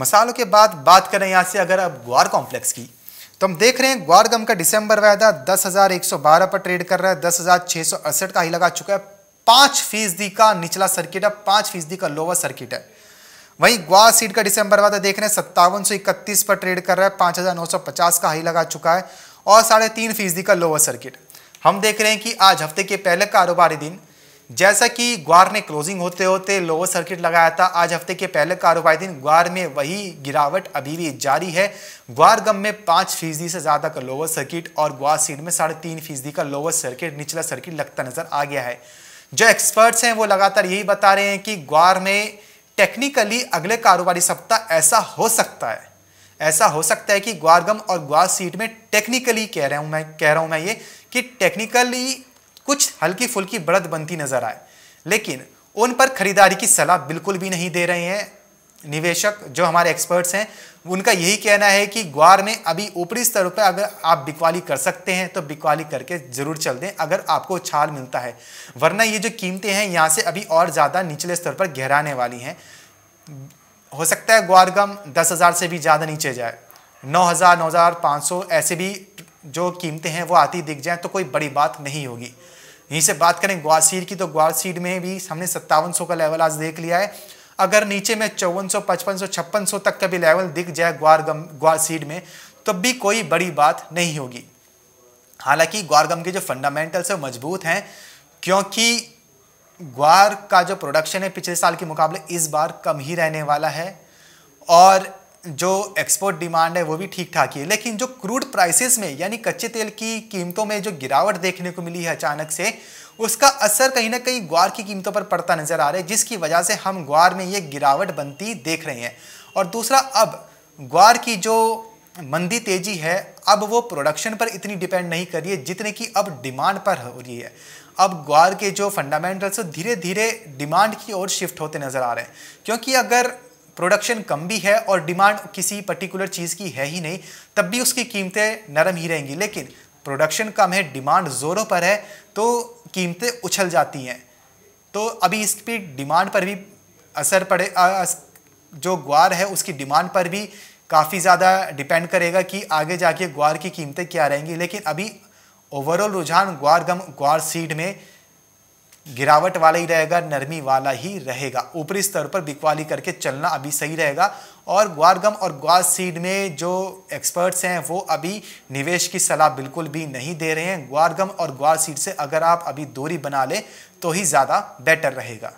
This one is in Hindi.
मसालों के बाद बात करें यहाँ से अगर अब ग्वार कॉम्प्लेक्स की तो हम देख रहे हैं ग्वार गम का दिसंबर वायदा दस हज़ार एक सौ बारह पर ट्रेड कर रहा है दस हज़ार छः सौ अड़सठ का ही लगा चुका है पाँच फीसदी का निचला सर्किट है पाँच फीसदी का लोअर सर्किट है वहीं ग्वा सीड का दिसंबर वादा देख रहे हैं सत्तावन सौ इकतीस पर ट्रेड कर रहा है पाँच हज़ार नौ सौ पचास का हाई लगा चुका है और साढ़े तीन फीसदी का लोअर सर्किट हम देख रहे हैं कि आज हफ्ते के पहले कारोबारी दिन जैसा कि ग्वार ने क्लोजिंग होते होते लोअर सर्किट लगाया था आज हफ्ते के पहले कारोबारी दिन ग्वार में वही गिरावट अभी भी जारी है ग्वार गम में पाँच फीसदी से ज़्यादा का लोअर सर्किट और ग्वार सीड में साढ़े तीन फीसदी का लोअर सर्किट निचला सर्किट लगता नजर आ गया है जो एक्सपर्ट्स हैं वो लगातार यही बता रहे हैं कि ग्वार में टेक्निकली अगले कारोबारी सप्ताह ऐसा हो सकता है ऐसा हो सकता है कि ग्वारगम और ग्वार सीट में टेक्निकली कह रहा हूं मैं कह रहा हूं मैं ये कि टेक्निकली कुछ हल्की फुल्की बढ़त बनती नजर आए लेकिन उन पर खरीदारी की सलाह बिल्कुल भी नहीं दे रहे हैं निवेशक जो हमारे एक्सपर्ट्स हैं उनका यही कहना है कि ग्वार में अभी ऊपरी स्तर पर अगर आप बिकवाली कर सकते हैं तो बिकवाली करके ज़रूर चल दें अगर आपको उछाल मिलता है वरना ये जो कीमतें हैं यहाँ से अभी और ज़्यादा निचले स्तर पर गहराने वाली हैं हो सकता है ग्वार गम दस हज़ार से भी ज़्यादा नीचे जाए नौ हज़ार नौ हज़ार पाँच सौ ऐसे भी जो कीमतें हैं वो आती दिख जाएँ तो कोई बड़ी बात नहीं होगी यहीं से बात करें ग्वासीड की तो ग्वासीड में भी हमने सत्तावन का लेवल आज देख लिया है अगर नीचे में चौवन सौ पचपन सौ छप्पन सौ तक का भी लेवल दिख जाए ग्वार गम सीड में तब भी कोई बड़ी बात नहीं होगी हालांकि ग्वारगम के जो फंडामेंटल्स हैं मजबूत हैं क्योंकि ग्वार का जो प्रोडक्शन है पिछले साल के मुकाबले इस बार कम ही रहने वाला है और जो एक्सपोर्ट डिमांड है वो भी ठीक ठाक ही है लेकिन जो क्रूड प्राइसेस में यानी कच्चे तेल की कीमतों में जो गिरावट देखने को मिली है अचानक से उसका असर कहीं ना कहीं ग्वार की कीमतों पर पड़ता नज़र आ रहा है जिसकी वजह से हम ग्वार में ये गिरावट बनती देख रहे हैं और दूसरा अब ग्वार की जो मंदी तेजी है अब वो प्रोडक्शन पर इतनी डिपेंड नहीं कर रही है जितने की अब डिमांड पर हो रही है अब ग्वार के जो फंडामेंटल्स धीरे धीरे डिमांड की ओर शिफ्ट होते नज़र आ रहे हैं क्योंकि अगर प्रोडक्शन कम भी है और डिमांड किसी पर्टिकुलर चीज़ की है ही नहीं तब भी उसकी कीमतें नरम ही रहेंगी लेकिन प्रोडक्शन कम है डिमांड ज़ोरों पर है तो कीमतें उछल जाती हैं तो अभी इस पर डिमांड पर भी असर पड़े जो ग्वार है उसकी डिमांड पर भी काफ़ी ज़्यादा डिपेंड करेगा कि आगे जाके ग्वार की कीमतें क्या रहेंगी लेकिन अभी ओवरऑल रुझान ग्वार गम ग्वार सीड में गिरावट वाला ही रहेगा नरमी वाला ही रहेगा ऊपरी स्तर पर बिकवाली करके चलना अभी सही रहेगा और ग्वार गम और ग्वार सीड में जो एक्सपर्ट्स हैं वो अभी निवेश की सलाह बिल्कुल भी नहीं दे रहे हैं ग्वार गम और ग्वार सीड से अगर आप अभी दूरी बना लें तो ही ज़्यादा बेटर रहेगा